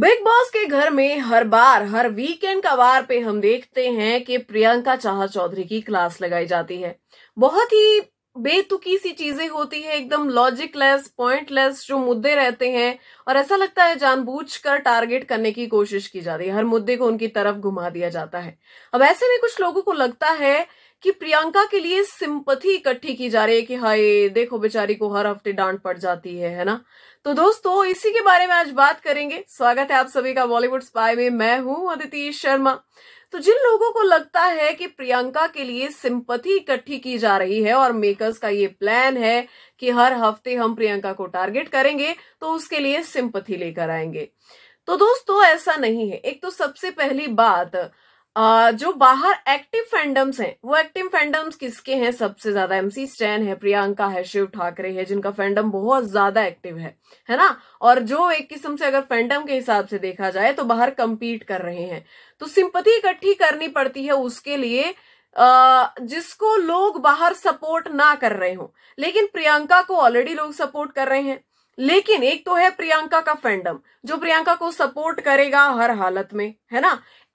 big boss के घर में हर बार हर वीकेंड का वार पे हम देखते हैं कि प्रियंका चाह चौधरी की क्लास लगाई जाती है बहुत ही बेतुकी सी चीजें होती है एकदम लॉजिकलेस पॉइंटलेस जो मुद्दे रहते हैं और ऐसा लगता है जानबूझकर टारगेट करने की कोशिश की जा रही है हर मुद्दे को उनकी तरफ घुमा दिया जाता है अब ऐसे में कुछ लोगों को लगता है कि प्रियंका के लिए सिंपथी इकट्ठी की जा रही है कि हाय देखो बेचारी को हर हफ्ते डांट पड़ जाती है है ना तो दोस्तों इसी के बारे में आज बात करेंगे स्वागत है आप सभी का बॉलीवुड स्पाई में मैं हूं अदिति शर्मा तो जिन लोगों को लगता है कि प्रियंका के लिए सिंपथी इकट्ठी की जा रही है और मेकर्स का ये प्लान है कि हर हफ्ते हम प्रियंका को टारगेट करेंगे तो उसके लिए सिंपथी लेकर आएंगे तो दोस्तों ऐसा नहीं है एक तो सबसे पहली बात जो बाहर एक्टिव फैंडम्स हैं वो एक्टिव फैंडम्स किसके हैं सबसे ज्यादा एमसी स्टैन है प्रियंका है शिव ठाकरे है जिनका फैंडम बहुत ज्यादा एक्टिव है है ना और जो एक किस्म से अगर फैंडम के हिसाब से देखा जाए तो बाहर कंपीट कर रहे हैं तो सिंपति इकट्ठी करनी पड़ती है उसके लिए जिसको लोग बाहर सपोर्ट ना कर रहे हो लेकिन प्रियंका को ऑलरेडी लोग सपोर्ट कर रहे हैं लेकिन एक तो है प्रियंका का फैंडम जो प्रियंका को सपोर्ट करेगा हर हालत में है ना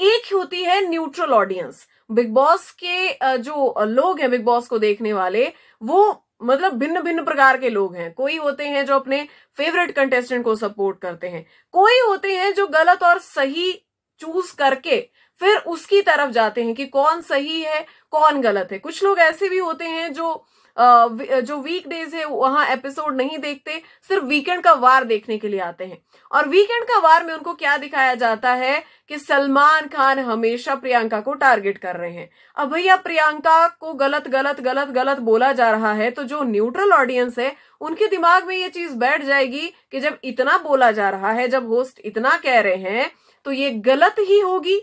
एक होती है न्यूट्रल ऑडियंस बिग बॉस के जो लोग हैं बिग बॉस को देखने वाले वो मतलब भिन्न भिन्न प्रकार के लोग हैं कोई होते हैं जो अपने फेवरेट कंटेस्टेंट को सपोर्ट करते हैं कोई होते हैं जो गलत और सही चूज करके फिर उसकी तरफ जाते हैं कि कौन सही है कौन गलत है कुछ लोग ऐसे भी होते हैं जो जो वीक डेज है वहां एपिसोड नहीं देखते सिर्फ वीकेंड का वार देखने के लिए आते हैं और वीकेंड का वार में उनको क्या दिखाया जाता है कि सलमान खान हमेशा प्रियंका को टारगेट कर रहे हैं अब भैया प्रियंका को गलत गलत गलत गलत बोला जा रहा है तो जो न्यूट्रल ऑडियंस है उनके दिमाग में ये चीज बैठ जाएगी कि जब इतना बोला जा रहा है जब होस्ट इतना कह रहे हैं तो ये गलत ही होगी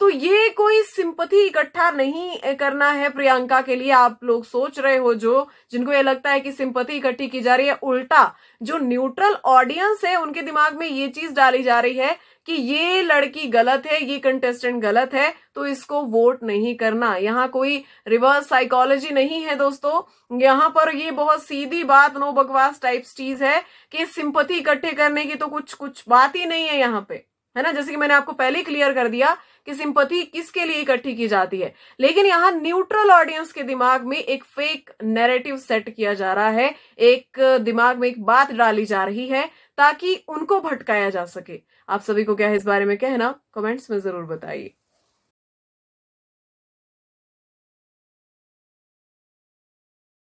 तो ये कोई सिंपथी इकट्ठा नहीं करना है प्रियंका के लिए आप लोग सोच रहे हो जो जिनको ये लगता है कि सिंपति इकट्ठी की जा रही है उल्टा जो न्यूट्रल ऑडियंस है उनके दिमाग में ये चीज डाली जा रही है कि ये लड़की गलत है ये कंटेस्टेंट गलत है तो इसको वोट नहीं करना यहाँ कोई रिवर्स साइकोलॉजी नहीं है दोस्तों यहाँ पर ये बहुत सीधी बात नो बकवास टाइप चीज है कि सिंपथी इकट्ठे करने की तो कुछ कुछ बात ही नहीं है यहाँ पे है ना जैसे कि मैंने आपको पहले क्लियर कर दिया कि सिंपति किसके लिए इकट्ठी की जाती है लेकिन यहाँ न्यूट्रल ऑडियंस के दिमाग में एक फेक नैरेटिव सेट किया जा रहा है एक दिमाग में एक बात डाली जा रही है ताकि उनको भटकाया जा सके आप सभी को क्या है इस बारे में कहना कमेंट्स में जरूर बताइए